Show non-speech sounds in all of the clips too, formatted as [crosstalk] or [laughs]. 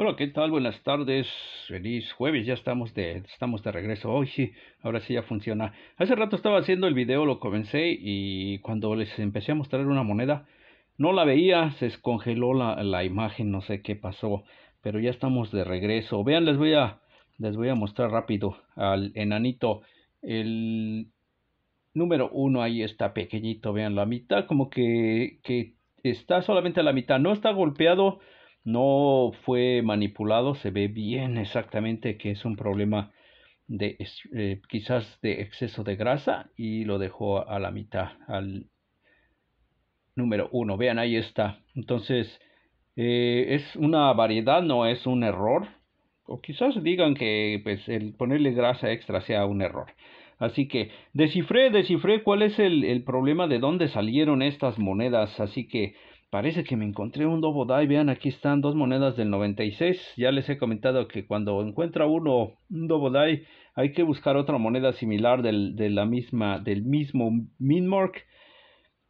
Hola, ¿qué tal? Buenas tardes. Feliz jueves. Ya estamos de, estamos de regreso. Hoy sí, ahora sí ya funciona. Hace rato estaba haciendo el video, lo comencé y cuando les empecé a mostrar una moneda, no la veía, se descongeló la, la imagen, no sé qué pasó, pero ya estamos de regreso. Vean, les voy a, les voy a mostrar rápido al enanito. El número uno ahí está pequeñito, vean la mitad, como que, que está solamente la mitad, no está golpeado no fue manipulado, se ve bien exactamente que es un problema de eh, quizás de exceso de grasa y lo dejó a la mitad, al número uno. Vean, ahí está. Entonces, eh, es una variedad, no es un error. O quizás digan que pues, el ponerle grasa extra sea un error. Así que descifré, descifré cuál es el, el problema de dónde salieron estas monedas. Así que Parece que me encontré un Dobodai. Vean, aquí están dos monedas del 96. Ya les he comentado que cuando encuentra uno un Dobodai, hay que buscar otra moneda similar del, de la misma, del mismo Minmark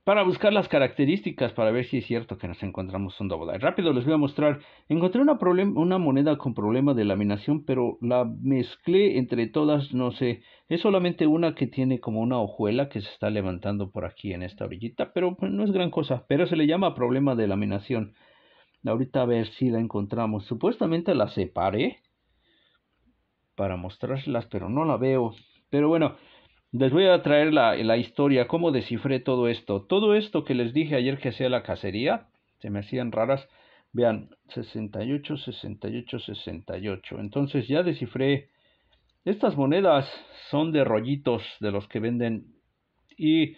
para buscar las características para ver si es cierto que nos encontramos un double Rápido les voy a mostrar. Encontré una, una moneda con problema de laminación, pero la mezclé entre todas, no sé. Es solamente una que tiene como una hojuela que se está levantando por aquí en esta orillita, pero pues, no es gran cosa. Pero se le llama problema de laminación. Ahorita a ver si la encontramos. Supuestamente la separé para mostrárselas, pero no la veo. Pero bueno, les voy a traer la, historia, cómo descifré todo esto. Todo esto que les dije ayer que hacía la cacería, se me hacían raras. Vean, 68, 68, 68. Entonces ya descifré. Estas monedas son de rollitos de los que venden y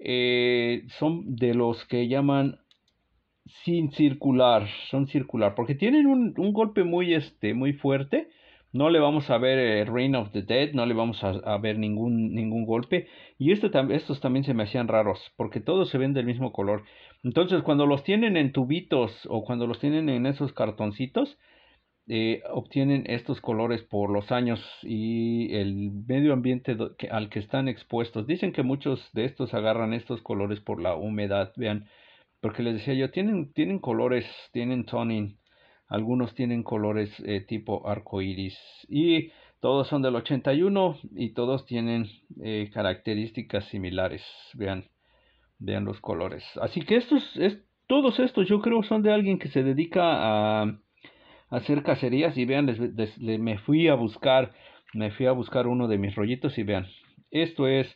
eh, son de los que llaman sin circular, son circular, porque tienen un, un golpe muy, este, muy fuerte no le vamos a ver eh, Reign of the Dead, no le vamos a, ver ningún, ningún golpe. Y estos también se me hacían raros, porque todos se ven del mismo color. Entonces, cuando los tienen en tubitos o cuando los tienen en esos cartoncitos, eh, obtienen estos colores por los años y el medio ambiente al que están expuestos. Dicen que muchos de estos agarran estos colores por la humedad, vean, porque les decía yo, tienen, tienen colores, tienen toning algunos tienen colores eh, tipo arco iris y todos son del 81 y todos tienen eh, características similares vean vean los colores así que estos es, todos estos yo creo son de alguien que se dedica a, hacer cacerías y vean me fui a buscar me fui a buscar uno de mis rollitos y vean esto es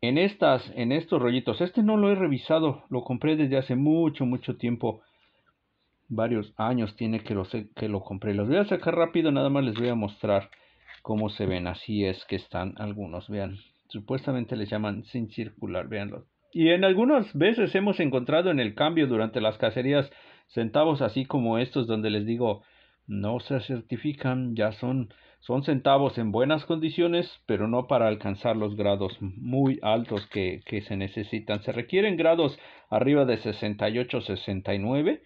en estas en estos rollitos este no lo he revisado lo compré desde hace mucho mucho tiempo varios años tiene que lo, que lo compré. Los voy a sacar rápido, nada más les voy a mostrar cómo se ven. Así es que están algunos, vean. Supuestamente les llaman sin circular, veanlos. Y en algunas veces hemos encontrado en el cambio durante las cacerías centavos así como estos donde les digo no se certifican, ya son, son centavos en buenas condiciones, pero no para alcanzar los grados muy altos que, que se necesitan. Se requieren grados arriba de 68, 69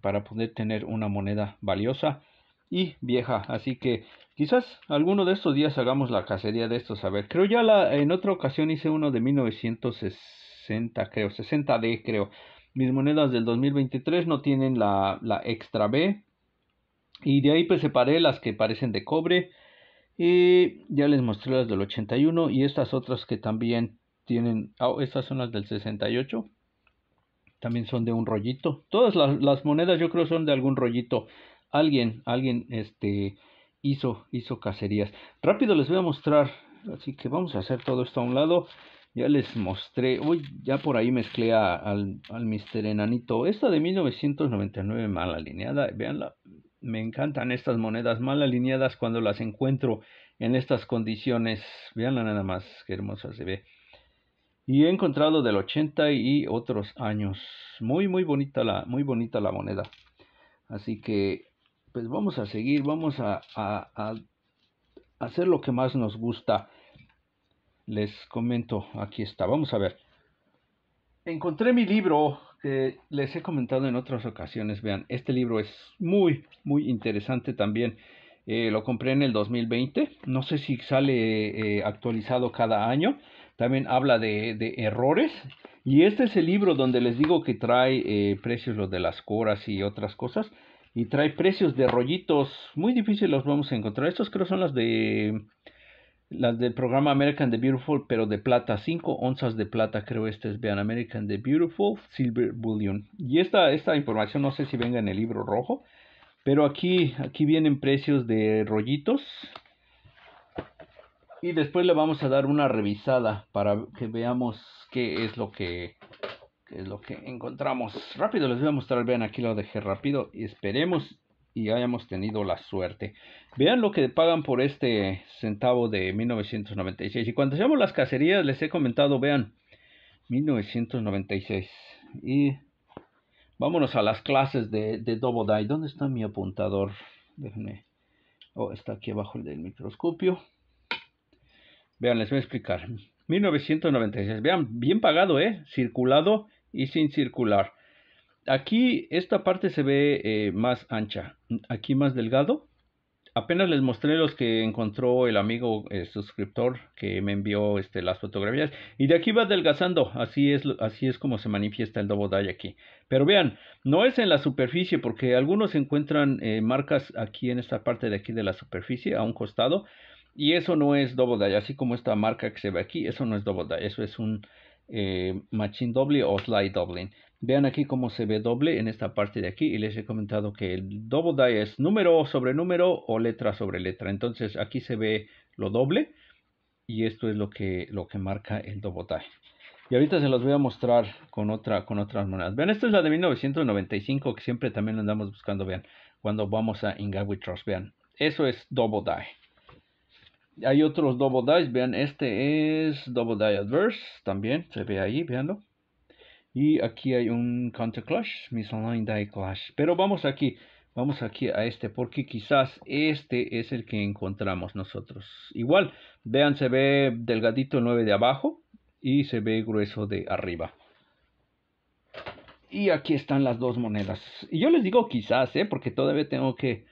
para poder tener una moneda valiosa y vieja. Así que quizás alguno de estos días hagamos la cacería de estos. A ver, creo ya en otra ocasión hice uno de 1960, creo, 60D, creo. Mis monedas del 2023 no tienen la, la extra B. Y de ahí pues separé las que parecen de cobre. Y ya les mostré las del 81 y estas otras que también tienen... Ah, estas son las del 68. También son de un rollito. Todas las, monedas yo creo son de algún rollito. Alguien, alguien este, hizo, hizo cacerías. Rápido les voy a mostrar. Así que vamos a hacer todo esto a un lado. Ya les mostré. Uy, ya por ahí mezclé al, al Mr. Enanito. Esta de 1999 mal alineada. Veanla. Me encantan estas monedas mal alineadas cuando las encuentro en estas condiciones. Veanla nada más. Qué hermosa se ve y he encontrado del 80 y otros años. Muy, muy bonita la, muy bonita la moneda. Así que, pues vamos a seguir, vamos a, hacer lo que más nos gusta. Les comento, aquí está, vamos a ver. Encontré mi libro que les he comentado en otras ocasiones. Vean, este libro es muy, muy interesante también. Eh, lo compré en el 2020. No sé si sale eh, actualizado cada año también habla de, errores. Y este es el libro donde les digo que trae eh, precios los de las coras y otras cosas. Y trae precios de rollitos. Muy difícil los vamos a encontrar. Estos creo son las de las del programa American the Beautiful, pero de plata. 5 onzas de plata creo este es. Vean, American the Beautiful Silver Bullion. Y esta, esta información no sé si venga en el libro rojo. Pero aquí, aquí vienen precios de rollitos. Y después le vamos a dar una revisada para que veamos qué es lo que, es lo que encontramos. Rápido les voy a mostrar, vean aquí lo dejé rápido y esperemos y hayamos tenido la suerte. Vean lo que pagan por este centavo de 1996. Y cuando hacemos las cacerías les he comentado, vean, 1996. Y vámonos a las clases de, de Double ¿Dónde está mi apuntador? Déjenme. Oh, está aquí abajo el del microscopio. Vean, les voy a explicar. 1996. Vean, bien pagado, ¿eh? Circulado y sin circular. Aquí esta parte se ve eh, más ancha. Aquí más delgado. Apenas les mostré los que encontró el amigo eh, suscriptor que me envió este, las fotografías. Y de aquí va adelgazando. Así es, así es como se manifiesta el Double Die aquí. Pero vean, no es en la superficie porque algunos encuentran eh, marcas aquí en esta parte de aquí de la superficie, a un costado. Y eso no es double die, así como esta marca que se ve aquí, eso no es double die, eso es un eh, machine doble o slide doubling. Vean aquí cómo se ve doble en esta parte de aquí y les he comentado que el double die es número sobre número o letra sobre letra. Entonces aquí se ve lo doble y esto es lo que, lo que marca el double die. Y ahorita se los voy a mostrar con, otra, con otras monedas. Vean, esta es la de 1995 que siempre también andamos buscando, vean, cuando vamos a Ingawi Trust, vean. Eso es double die. Hay otros double dice, vean, este es double die adverse, también se ve ahí, veanlo. Y aquí hay un counter clash, misaligned die clash. Pero vamos aquí, vamos aquí a este, porque quizás este es el que encontramos nosotros. Igual, vean, se ve delgadito el 9 de abajo y se ve grueso de arriba. Y aquí están las dos monedas. Y yo les digo quizás, ¿eh? porque todavía tengo que,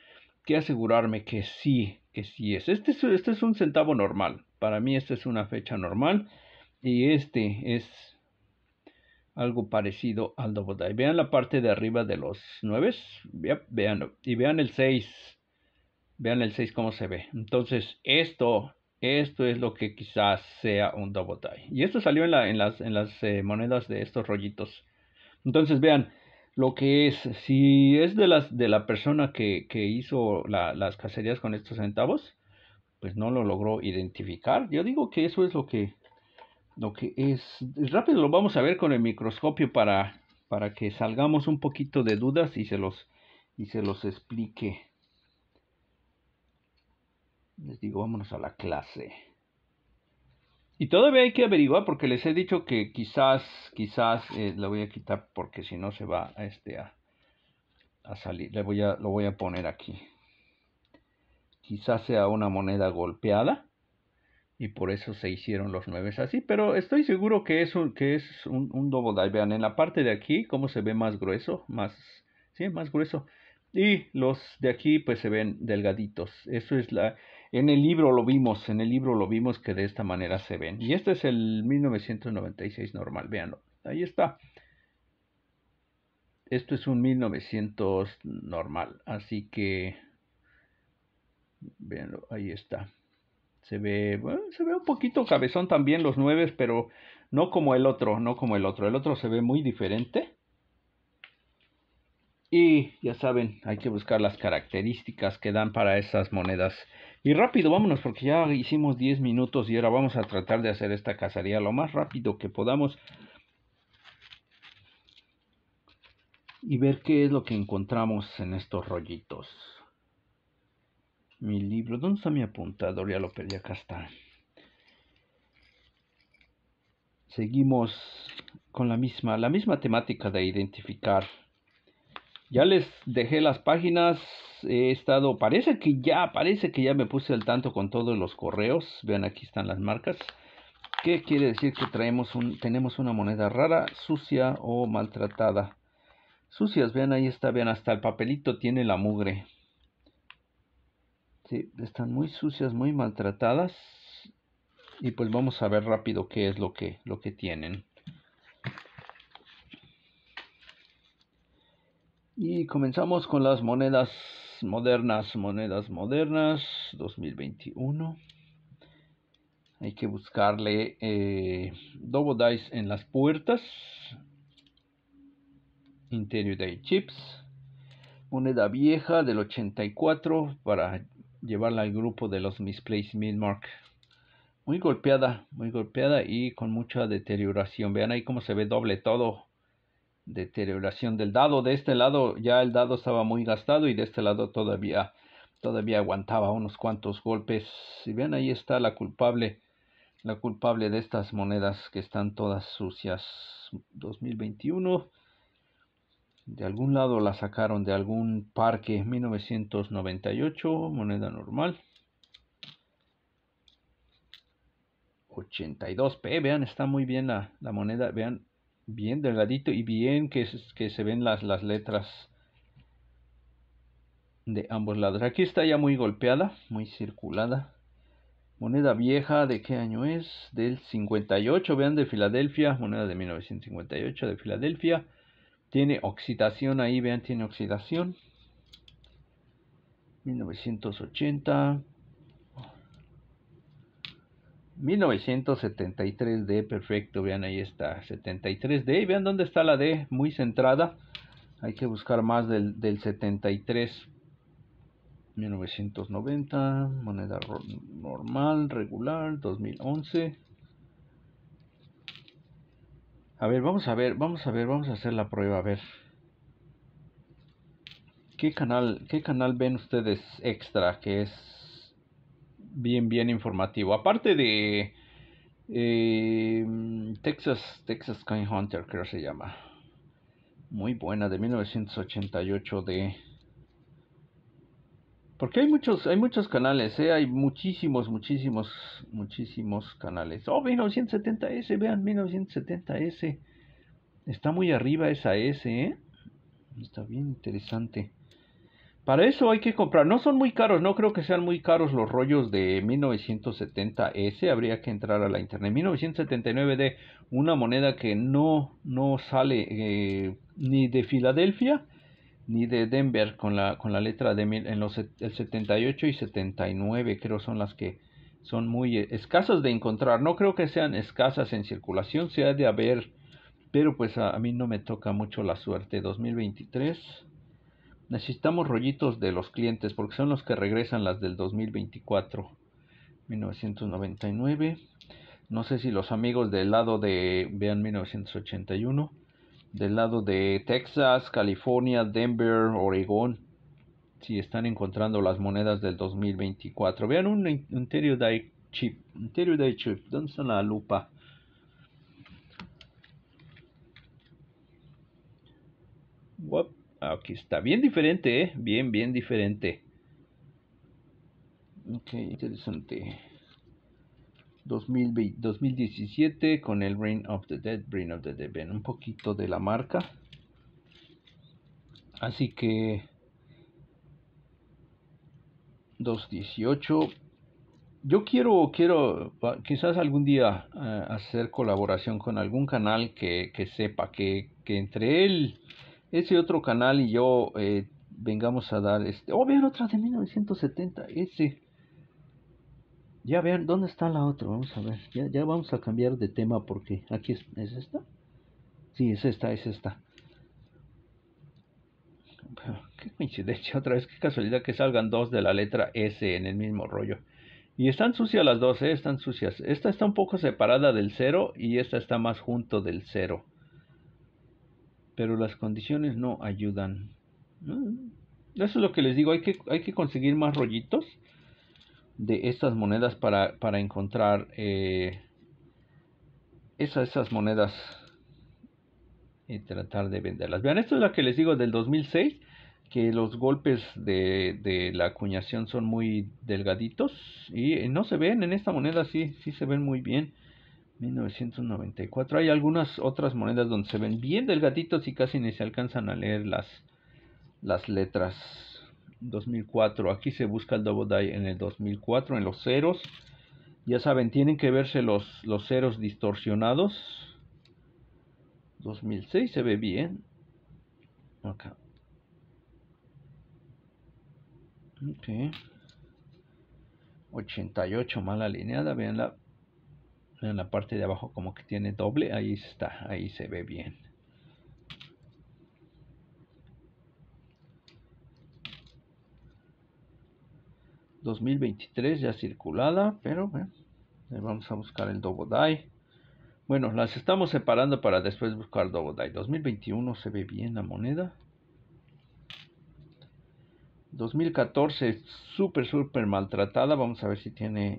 que asegurarme que sí que sí es. Este, es, este es un centavo normal. Para mí esta es una fecha normal. Y este es algo parecido al Double Die. Vean la parte de arriba de los 9. vean, y vean el 6. Vean el 6 cómo se ve. Entonces, esto, esto es lo que quizás sea un Double Die. Y esto salió en, en las, en las eh, monedas de estos rollitos. Entonces, vean, lo que es, si es de, las, de la persona que, que hizo las cacerías con estos centavos, pues no lo logró identificar. Yo digo que eso es lo que, lo que es. Rápido lo vamos a ver con el microscopio para, para que salgamos un poquito de dudas y se los, y se los explique. Les digo, vámonos a la clase. Y todavía hay que averiguar porque les he dicho que quizás, quizás eh, la voy a quitar porque si no se va este, a este a, salir. Le voy a, lo voy a poner aquí. Quizás sea una moneda golpeada y por eso se hicieron los nueve así, pero estoy seguro que es un, que es un, double Vean, en la parte de aquí, cómo se ve más grueso, más, sí, más grueso. Y los de aquí, pues se ven delgaditos. Eso es la, en el libro lo vimos, en el libro lo vimos que de esta manera se ven. Y este es el 1996 normal, véanlo. Ahí está. Esto es un 1900 normal, así que véanlo, ahí está. Se ve, se ve un poquito cabezón también los nueves, pero no como el otro, no como el otro. El otro se ve muy diferente. Y ya saben, hay que buscar las características que dan para esas monedas. Y rápido, vámonos, porque ya hicimos 10 minutos y ahora vamos a tratar de hacer esta cacería lo más rápido que podamos. Y ver qué es lo que encontramos en estos rollitos. Mi libro, ¿dónde está mi apuntador? Ya lo perdí, acá está. Seguimos con la misma, la misma temática de identificar ya les dejé las páginas, he estado, parece que ya, parece que ya me puse al tanto con todos los correos. Vean, aquí están las marcas. ¿Qué quiere decir que traemos un, tenemos una moneda rara, sucia o maltratada? Sucias, vean, ahí está, vean, hasta el papelito tiene la mugre. Sí, están muy sucias, muy maltratadas. Y pues vamos a ver rápido qué es lo que, lo que tienen. Y comenzamos con las monedas modernas, monedas modernas 2021. Hay que buscarle eh, double dice en las puertas. Interior de chips. Moneda vieja del 84 para llevarla al grupo de los Misplaced mark. Muy golpeada, muy golpeada y con mucha deterioración. Vean ahí cómo se ve doble todo deterioración del dado. De este lado ya el dado estaba muy gastado y de este lado todavía, todavía aguantaba unos cuantos golpes. Si vean ahí está la culpable, la culpable de estas monedas que están todas sucias. 2021. De algún lado la sacaron de algún parque 1998, moneda normal. 82p, vean, está muy bien la, la moneda, vean, bien delgadito y bien que, que se ven las, las letras de ambos lados. Aquí está ya muy golpeada, muy circulada. Moneda vieja, ¿de qué año es? Del 58, vean, de Filadelfia, moneda de 1958 de Filadelfia. Tiene oxidación ahí, vean, tiene oxidación. 1980, 1973D, perfecto, vean ahí está, 73D, vean dónde está la D, muy centrada, hay que buscar más del, del 73, 1990, moneda normal, regular, 2011, a ver, vamos a ver, vamos a ver, vamos a hacer la prueba, a ver, ¿qué canal, qué canal ven ustedes extra que es bien, bien informativo. Aparte de eh, Texas, Texas Hunter, creo se llama. Muy buena, de 1988 de... Porque hay muchos, hay muchos canales, eh, hay muchísimos, muchísimos, muchísimos canales. Oh, 1970S, vean, 1970S. Está muy arriba esa S, ¿eh? Está bien interesante. Para eso hay que comprar. No son muy caros, no creo que sean muy caros los rollos de 1970S. Habría que entrar a la internet. 1979D, una moneda que no, no sale eh, ni de Filadelfia ni de Denver con la, con la letra de en los, el 78 y 79 creo son las que son muy eh, escasas de encontrar. No creo que sean escasas en circulación, se ha de haber, pero pues a, a mí no me toca mucho la suerte. 2023. Necesitamos rollitos de los clientes porque son los que regresan las del 2024. 1999. No sé si los amigos del lado de, vean 1981, del lado de Texas, California, Denver, Oregón, si están encontrando las monedas del 2024. Vean un Interior Day Chip. Interior Day Chip. ¿Dónde está la lupa? What? Aquí está. Bien diferente, ¿eh? Bien, bien diferente. Ok, interesante. 2017 con el Brain of the Dead, Brain of the Dead. Ven, un poquito de la marca. Así que 2018. Yo quiero, quiero, quizás algún día eh, hacer colaboración con algún canal que, que sepa que, que entre él ese otro canal y yo eh, vengamos a dar este. Oh, vean otra de 1970, ese. Ya vean, ¿dónde está la otra? Vamos a ver, ya, vamos a cambiar de tema porque aquí es, esta. Sí, es esta, es esta. qué coincidencia, otra vez, qué casualidad que salgan dos de la letra S en el mismo rollo. Y están sucias las dos, eh, están sucias. Esta está un poco separada del cero y esta está más junto del cero pero las condiciones no ayudan. Eso es lo que les digo, hay que, hay que conseguir más rollitos de estas monedas para, encontrar eh, esas, monedas y tratar de venderlas. Vean, esto es lo que les digo del 2006, que los golpes de, de la acuñación son muy delgaditos y no se ven en esta moneda, sí, sí se ven muy bien. 1994. Hay algunas otras monedas donde se ven bien delgaditos y casi ni se alcanzan a leer las, las letras. 2004. Aquí se busca el double die en el 2004, en los ceros. Ya saben, tienen que verse los, los ceros distorsionados. 2006 se ve bien. Acá. Ok. 88 Mala alineada, veanla en la parte de abajo como que tiene doble ahí está ahí se ve bien ...2023 ya circulada... ...pero bueno... ...vamos a buscar el Dobodai... ...bueno las estamos separando para después buscar Dobodai... ...2021 se ve bien la moneda... 2014, súper, súper maltratada. Vamos a ver si tiene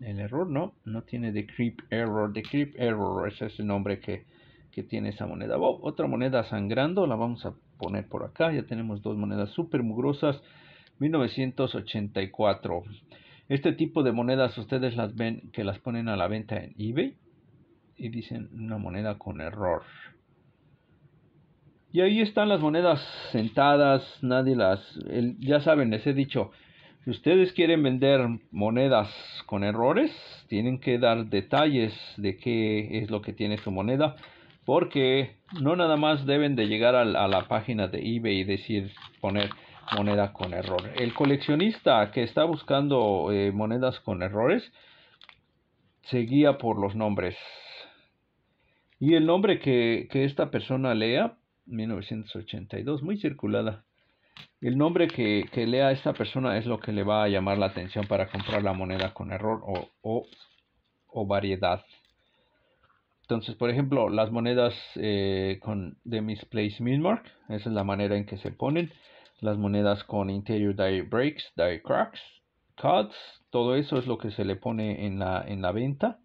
el, error, ¿no? No tiene de Creep Error. de Creep Error, ese es el nombre que, que tiene esa moneda. otra moneda sangrando, la vamos a poner por acá. Ya tenemos dos monedas súper mugrosas. 1984. Este tipo de monedas ustedes las ven que las ponen a la venta en eBay y dicen una moneda con error. Y ahí están las monedas sentadas, nadie las... ya saben, les he dicho, si ustedes quieren vender monedas con errores, tienen que dar detalles de qué es lo que tiene su moneda, porque no nada más deben de llegar a, la página de eBay y decir poner moneda con error. El coleccionista que está buscando eh, monedas con errores se guía por los nombres. Y el nombre que esta persona lea 1982, muy circulada. El nombre que, que, lea esta persona es lo que le va a llamar la atención para comprar la moneda con error o, o, variedad. Entonces, por ejemplo, las monedas eh, con, de Misplaced mark esa es la manera en que se ponen. Las monedas con interior die breaks, die cracks, cuts, todo eso es lo que se le pone en la, en la venta.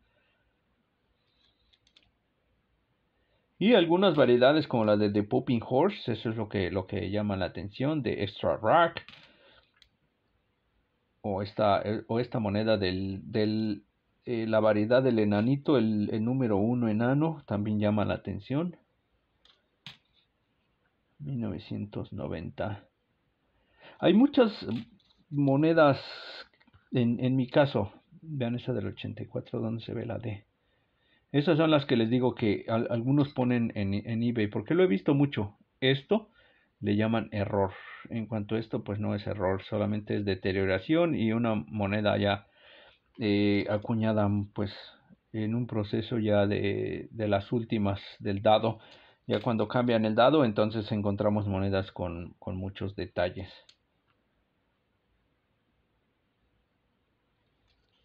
Y algunas variedades como la de The Popping Horse, eso es lo que, lo que llama la atención, de Extra Rack. O esta, eh, o esta moneda del, eh, la variedad del enanito, el, número 1 enano, también llama la atención. 1990. Hay muchas monedas en, en mi caso. Vean esa del 84 donde se ve la D. Esas son las que les digo que algunos ponen en, eBay, porque lo he visto mucho. Esto le llaman error. En cuanto a esto, pues no es error, solamente es deterioración y una moneda ya eh, acuñada pues en un proceso ya de, las últimas del dado. Ya cuando cambian el dado, entonces encontramos monedas con muchos detalles.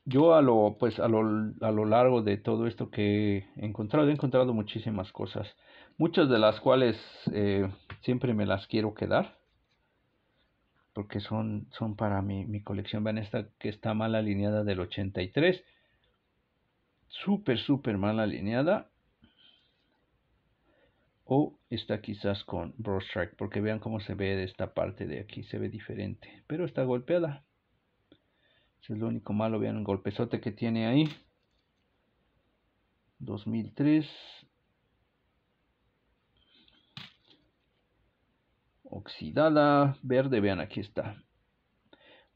yo a lo, pues a lo, a lo largo de todo esto que he encontrado, he encontrado muchísimas cosas, muchas de las cuales eh, siempre me las quiero quedar, porque son, son para mi, mi colección. Vean esta que está mal alineada del 83, súper, súper mal alineada. O está quizás con brush strike, porque vean cómo se ve de esta parte de aquí, se ve diferente, pero está golpeada. Es lo único malo, vean el golpezote que tiene ahí. 2003. Oxidada, verde, vean aquí está.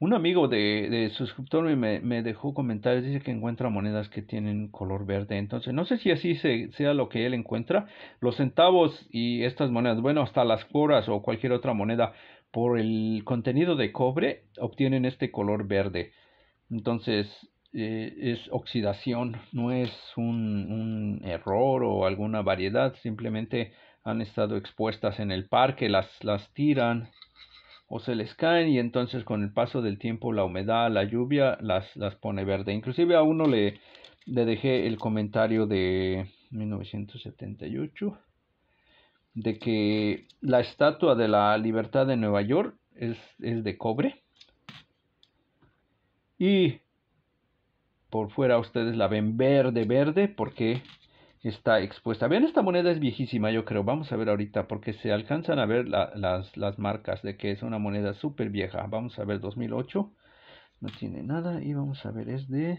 Un amigo de, suscriptor me, dejó comentarios, dice que encuentra monedas que tienen color verde. Entonces, no sé si así sea lo que él encuentra. Los centavos y estas monedas, bueno, hasta las coras o cualquier otra moneda, por el contenido de cobre, obtienen este color verde. Entonces, eh, es oxidación, no es un, error o alguna variedad, simplemente han estado expuestas en el parque, las, las tiran o se les caen y entonces con el paso del tiempo, la humedad, la lluvia, las, pone verde. Inclusive a uno le, dejé el comentario de 1978 de que la estatua de la libertad de Nueva York es, es de cobre y por fuera ustedes la ven verde, verde, porque está expuesta. Vean, esta moneda es viejísima, yo creo. Vamos a ver ahorita, porque se alcanzan a ver las, marcas de que es una moneda súper vieja. Vamos a ver, 2008. No tiene nada. Y vamos a ver, es de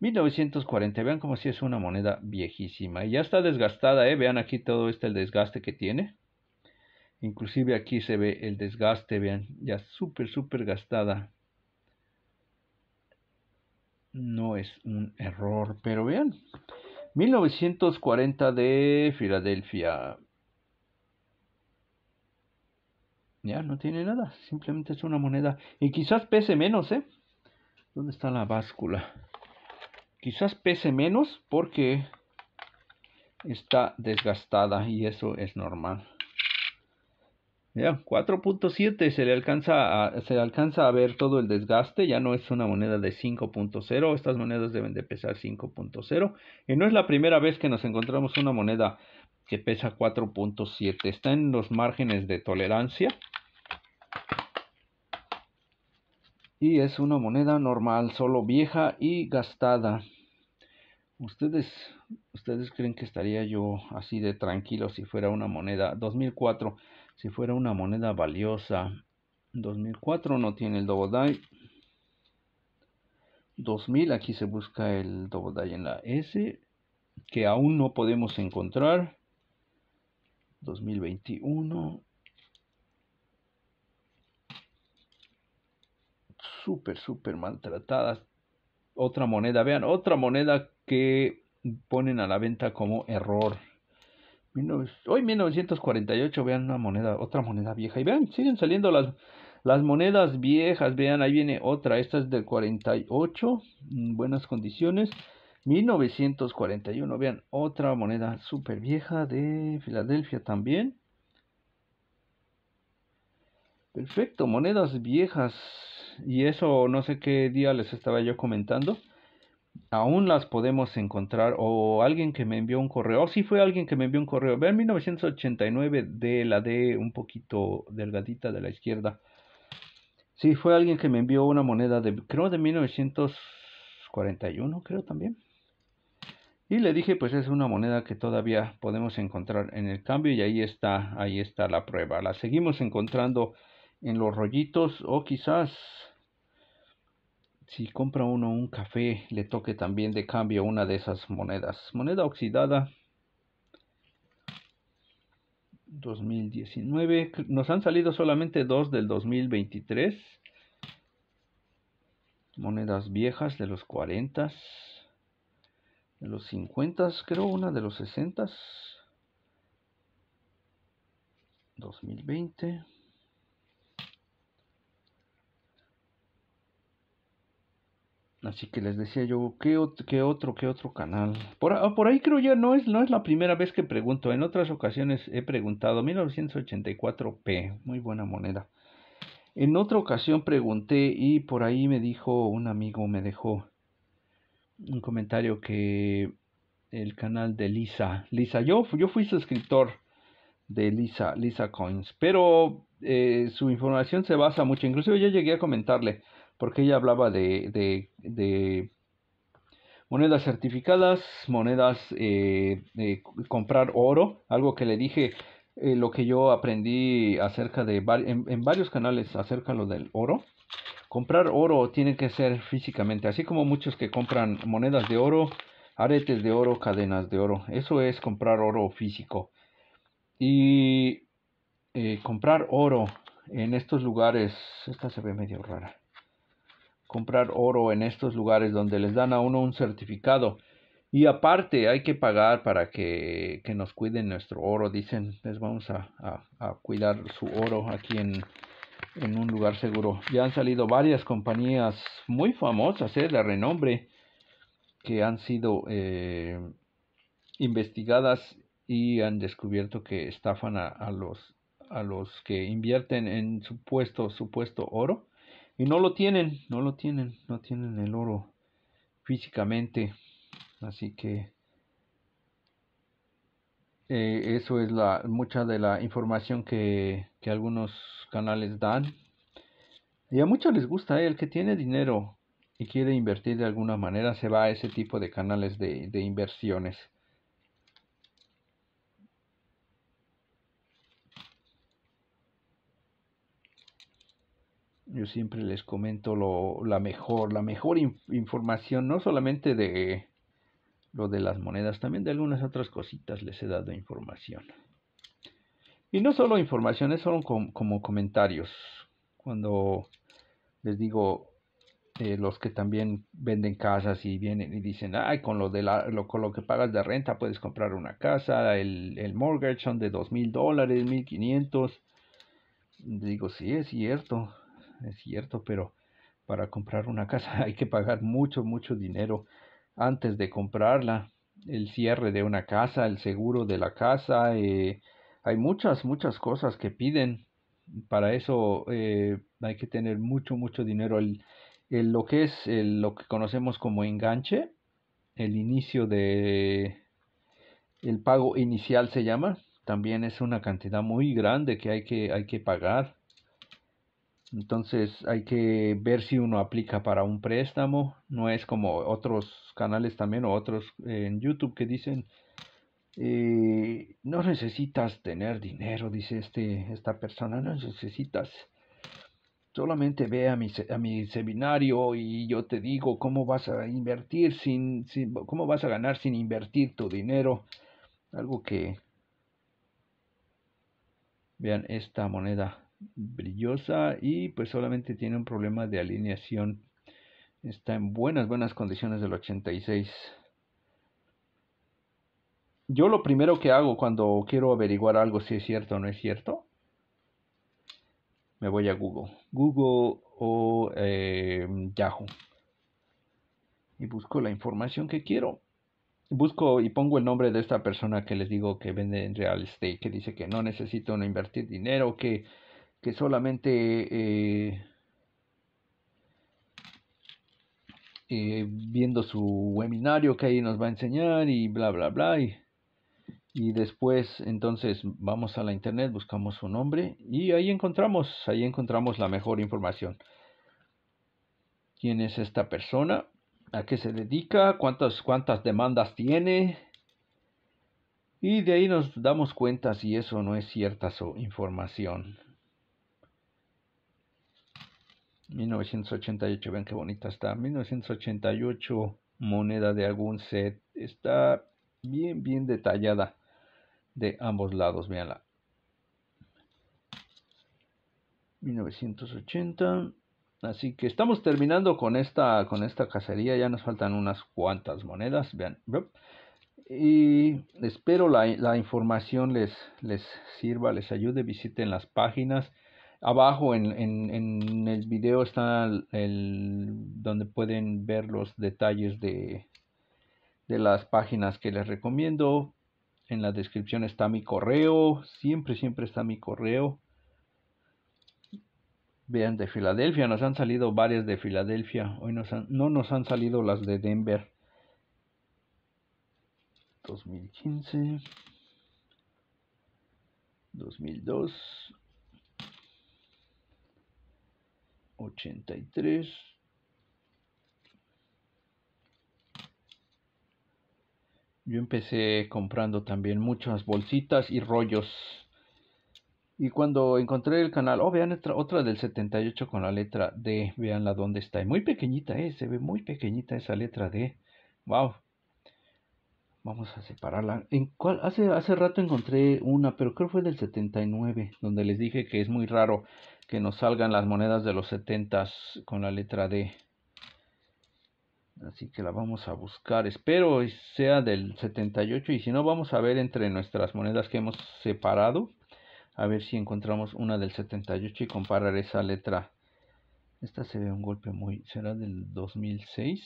1940. Vean como si es una moneda viejísima. Y ya está desgastada, ¿eh? Vean aquí todo este el desgaste que tiene. Inclusive aquí se ve el desgaste, vean, ya súper, súper gastada no es un error, pero vean. 1940 de Filadelfia. Ya no tiene nada, simplemente es una moneda. Y quizás pese menos, ¿eh? ¿Dónde está la báscula? Quizás pese menos porque está desgastada y eso es normal. Ya, 4.7 se le alcanza a, se alcanza a ver todo el desgaste, ya no es una moneda de 5.0, estas monedas deben de pesar 5.0 y no es la primera vez que nos encontramos una moneda que pesa 4.7, está en los márgenes de tolerancia. Y es una moneda normal, solo vieja y gastada. ¿Ustedes, ustedes creen que estaría yo así de tranquilo si fuera una moneda 2004? si fuera una moneda valiosa. 2004 no tiene el double die. 2000 aquí se busca el double die en la S que aún no podemos encontrar. 2021. Súper, súper maltratadas. Otra moneda, vean, otra moneda que ponen a la venta como error. Hoy 1948, vean una moneda, otra moneda vieja. Y vean, siguen saliendo las, las monedas viejas. Vean, ahí viene otra. Esta es del 48, en mm, buenas condiciones. 1941, vean, otra moneda súper vieja de Filadelfia también. Perfecto, monedas viejas. Y eso no sé qué día les estaba yo comentando aún las podemos encontrar o alguien que me envió un correo, o si fue alguien que me envió un correo, ver 1989 de la D un poquito delgadita de la izquierda. Si fue alguien que me envió una moneda de, creo de 1941, creo también. Y le dije, pues es una moneda que todavía podemos encontrar en el cambio y ahí está, ahí está la prueba. La seguimos encontrando en los rollitos o quizás si compra uno un café, le toque también de cambio una de esas monedas. Moneda oxidada 2019. Nos han salido solamente dos del 2023. Monedas viejas de los 40, de los 50, creo una de los 60. 2020. Así que les decía yo, ¿qué, otro, qué otro canal? Por, ahí creo ya no es, no es la primera vez que pregunto. En otras ocasiones he preguntado 1984p, muy buena moneda. En otra ocasión pregunté y por ahí me dijo un amigo, me dejó un comentario que el canal de Lisa, Lisa, yo, yo fui suscriptor de Lisa, Lisa Coins, pero eh, su información se basa mucho, Incluso yo llegué a comentarle porque ella hablaba de, de, monedas certificadas, monedas eh, de comprar oro, algo que le dije, eh, lo que yo aprendí acerca de en, varios canales acerca de lo del oro. Comprar oro tiene que ser físicamente, así como muchos que compran monedas de oro, aretes de oro, cadenas de oro. Eso es comprar oro físico. Y eh, comprar oro en estos lugares, esta se ve medio rara comprar oro en estos lugares donde les dan a uno un certificado. Y aparte hay que pagar para que, nos cuiden nuestro oro. Dicen, les vamos a, cuidar su oro aquí en, en, un lugar seguro. Ya han salido varias compañías muy famosas, ¿eh? de renombre, que han sido eh, investigadas y han descubierto que estafan a, a, los, a los que invierten en supuesto, supuesto oro y no lo tienen, no lo tienen, no tienen el oro físicamente. Así que eh, eso es la mucha de la información que, algunos canales dan. Y a muchos les gusta, eh, el que tiene dinero y quiere invertir de alguna manera se va a ese tipo de canales de, de inversiones. Yo siempre les comento lo, la mejor, la mejor información, no solamente de lo de las monedas, también de algunas otras cositas les he dado información. Y no solo informaciones, son como, comentarios. Cuando les digo los que también venden casas y vienen y dicen, ay, con lo, de lo, con lo que pagas de renta puedes comprar una casa, el, el mortgage son de dos mil dólares, mil Digo, sí, es cierto es cierto, pero para comprar una casa [laughs] hay que pagar mucho, mucho dinero antes de comprarla. El cierre de una casa, el seguro de la casa, eh, hay muchas, muchas cosas que piden. Para eso eh, hay que tener mucho, mucho dinero. El, lo que es lo que conocemos como enganche, el inicio de... El pago inicial se llama, también es una cantidad muy grande que hay que, hay que pagar. Entonces hay que ver si uno aplica para un préstamo. No es como otros canales también o otros en YouTube que dicen, eh, no necesitas tener dinero, dice este, esta persona, no necesitas. Solamente ve a mi, a mi seminario y yo te digo cómo vas a invertir sin, sin cómo vas a ganar sin invertir tu dinero. Algo que... Vean esta moneda brillosa y pues solamente tiene un problema de alineación. Está en buenas, buenas condiciones del 86. Yo lo primero que hago cuando quiero averiguar algo si es cierto o no es cierto, me voy a Google. Google o em, Yahoo. Y busco la información que quiero. Busco y pongo el nombre de esta persona que les digo que vende en real estate, que dice que no necesito no invertir dinero, que que solamente eh, eh, viendo su webinario que ahí nos va a enseñar y bla, bla, bla. Y, y después entonces vamos a la internet, buscamos su nombre y ahí encontramos, ahí encontramos la mejor información. ¿Quién es esta persona? ¿A qué se dedica? ¿Cuántas, cuántas demandas tiene? Y de ahí nos damos cuenta si eso no es cierta su información. 1988, vean qué bonita está. 1988, moneda de algún set. Está bien, bien detallada de ambos lados, veanla. 1980. Así que estamos terminando con esta, con esta cacería. Ya nos faltan unas cuantas monedas. Vean. Y espero la, información les, les sirva, les ayude. Visiten las páginas. Abajo en, el video está el, donde pueden ver los detalles de, las páginas que les recomiendo. En la descripción está mi correo. Siempre, siempre está mi correo. Vean de Filadelfia. Nos han salido varias de Filadelfia. Hoy no nos han salido las de Denver. 2015. 2002. 83 yo empecé comprando también muchas bolsitas y rollos y cuando encontré el canal, oh, vean otra, del 78 con la letra D, veanla dónde está. muy pequeñita, eh, se ve muy pequeñita esa letra D. Wow. Vamos a separarla. ¿En Hace, hace rato encontré una, pero creo fue del 79, donde les dije que es muy raro que nos salgan las monedas de los 70 con la letra D. Así que la vamos a buscar. Espero sea del 78 y si no vamos a ver entre nuestras monedas que hemos separado. A ver si encontramos una del 78 y comparar esa letra. Esta se ve un golpe muy... ¿Será del 2006?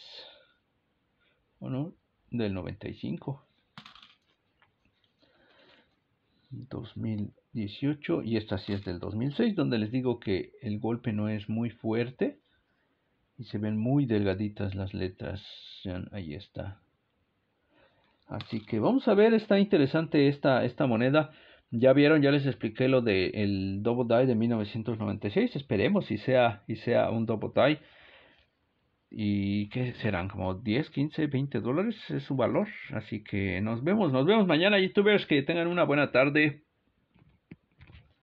¿O no? Del 95. 2018 y esta sí es del 2006 donde les digo que el golpe no es muy fuerte y se ven muy delgaditas las letras ahí está así que vamos a ver está interesante esta, esta moneda ya vieron ya les expliqué lo del double die de 1996 esperemos y sea y sea un double die y que serán como 10, 15, 20 dólares es su valor. Así que nos vemos, nos vemos mañana youtubers, que tengan una buena tarde.